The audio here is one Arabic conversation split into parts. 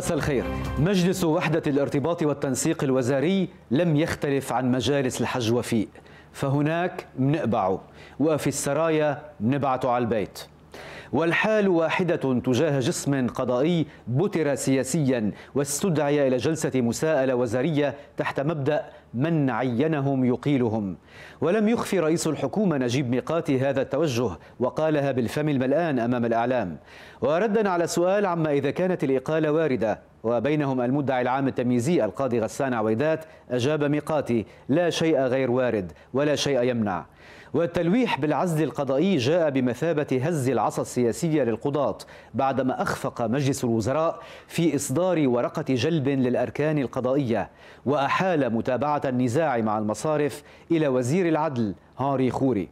مساء الخير مجلس وحدة الارتباط والتنسيق الوزاري لم يختلف عن مجالس الحج وفيء فهناك منقبعه وفي السرايا منبعته على البيت والحال واحدة تجاه جسم قضائي بتر سياسيا واستدعي إلى جلسة مساءلة وزارية تحت مبدأ من عينهم يقيلهم ولم يخفي رئيس الحكومة نجيب ميقاتي هذا التوجه وقالها بالفم الملآن أمام الأعلام وردا على سؤال عما إذا كانت الإقالة واردة وبينهم المدعي العام التمييزي القاضي غسان عويدات أجاب ميقاتي لا شيء غير وارد ولا شيء يمنع والتلويح بالعزل القضائي جاء بمثابة هز العصا السياسية للقضاة بعدما أخفق مجلس الوزراء في إصدار ورقة جلب للأركان القضائية وأحال متابعة النزاع مع المصارف إلى وزير العدل هاري خوري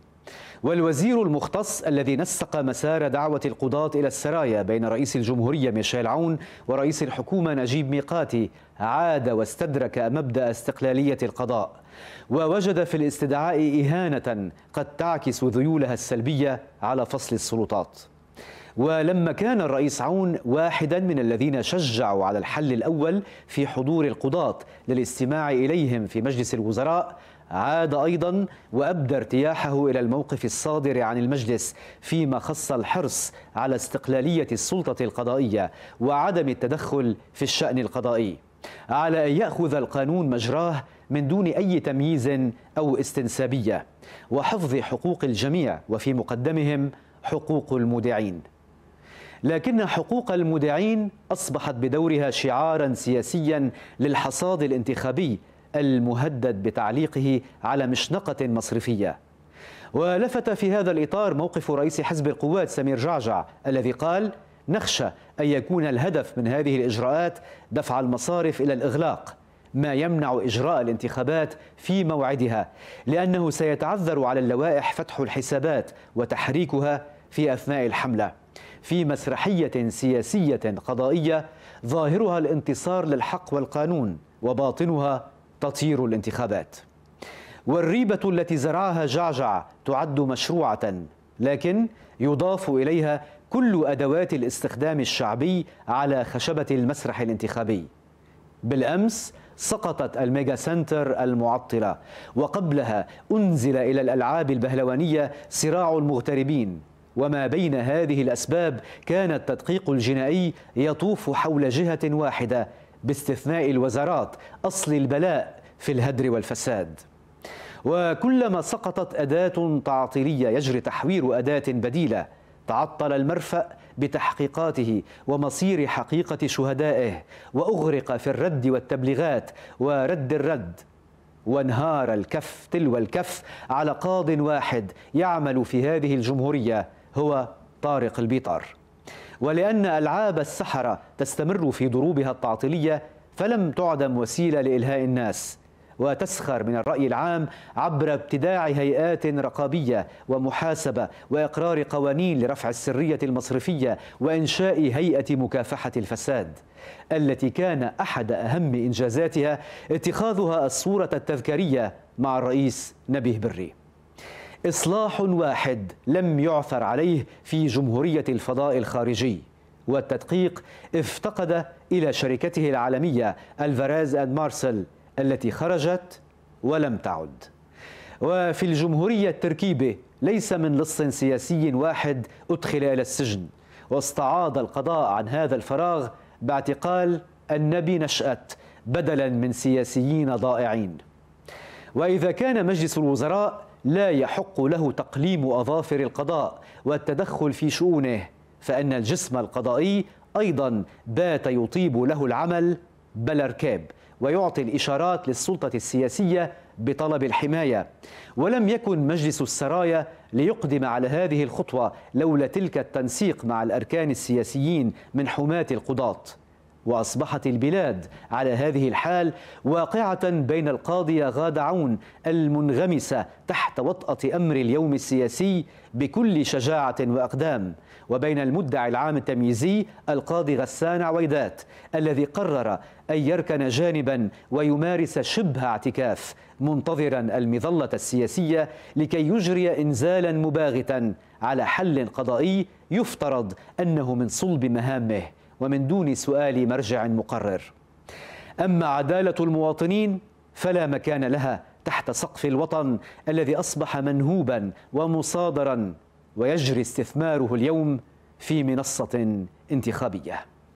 والوزير المختص الذي نسق مسار دعوة القضاة إلى السرايا بين رئيس الجمهورية ميشيل عون ورئيس الحكومة نجيب ميقاتي عاد واستدرك مبدأ استقلالية القضاء ووجد في الاستدعاء إهانة قد تعكس ذيولها السلبية على فصل السلطات ولما كان الرئيس عون واحدا من الذين شجعوا على الحل الاول في حضور القضاه للاستماع اليهم في مجلس الوزراء عاد أيضا وأبدى ارتياحه إلى الموقف الصادر عن المجلس فيما خص الحرص على استقلالية السلطة القضائية وعدم التدخل في الشأن القضائي على أن يأخذ القانون مجراه من دون أي تمييز أو استنسابية وحفظ حقوق الجميع وفي مقدمهم حقوق المودعين لكن حقوق المودعين أصبحت بدورها شعارا سياسيا للحصاد الانتخابي المهدد بتعليقه على مشنقة مصرفية ولفت في هذا الإطار موقف رئيس حزب القوات سمير جعجع الذي قال نخشى أن يكون الهدف من هذه الإجراءات دفع المصارف إلى الإغلاق ما يمنع إجراء الانتخابات في موعدها لأنه سيتعذر على اللوائح فتح الحسابات وتحريكها في أثناء الحملة في مسرحية سياسية قضائية ظاهرها الانتصار للحق والقانون وباطنها تطير الانتخابات والريبة التي زرعها جعجع تعد مشروعة لكن يضاف إليها كل أدوات الاستخدام الشعبي على خشبة المسرح الانتخابي بالأمس سقطت الميجا سنتر المعطلة وقبلها أنزل إلى الألعاب البهلوانية صراع المغتربين وما بين هذه الأسباب كان التدقيق الجنائي يطوف حول جهة واحدة باستثناء الوزارات أصل البلاء في الهدر والفساد وكلما سقطت أداة تعطيلية يجري تحوير أداة بديلة تعطل المرفأ بتحقيقاته ومصير حقيقة شهدائه وأغرق في الرد والتبليغات ورد الرد وانهار الكف تلو الكف على قاض واحد يعمل في هذه الجمهورية هو طارق البيطار ولأن ألعاب السحرة تستمر في ضروبها التعطيلية فلم تعدم وسيلة لإلهاء الناس وتسخر من الرأي العام عبر ابتداع هيئات رقابية ومحاسبة وإقرار قوانين لرفع السرية المصرفية وإنشاء هيئة مكافحة الفساد التي كان أحد أهم إنجازاتها اتخاذها الصورة التذكارية مع الرئيس نبيه بري إصلاح واحد لم يعثر عليه في جمهورية الفضاء الخارجي والتدقيق افتقد إلى شركته العالمية الفراز أند مارسل التي خرجت ولم تعد وفي الجمهورية التركيبة ليس من لص سياسي واحد أدخل إلى السجن واستعاض القضاء عن هذا الفراغ باعتقال النبي نشأت بدلا من سياسيين ضائعين وإذا كان مجلس الوزراء لا يحق له تقليم أظافر القضاء والتدخل في شؤونه فأن الجسم القضائي أيضا بات يطيب له العمل بلا ركاب ويعطي الإشارات للسلطة السياسية بطلب الحماية ولم يكن مجلس السرايا ليقدم على هذه الخطوة لولا تلك التنسيق مع الأركان السياسيين من حماة القضاة وأصبحت البلاد على هذه الحال واقعة بين القاضية غاد عون المنغمسة تحت وطأة أمر اليوم السياسي بكل شجاعة وأقدام وبين المدعي العام التمييزي القاضي غسان عويدات الذي قرر أن يركن جانبا ويمارس شبه اعتكاف منتظرا المظلة السياسية لكي يجري إنزالا مباغتا على حل قضائي يفترض أنه من صلب مهامه ومن دون سؤال مرجع مقرر اما عداله المواطنين فلا مكان لها تحت سقف الوطن الذي اصبح منهوبا ومصادرا ويجري استثماره اليوم في منصه انتخابيه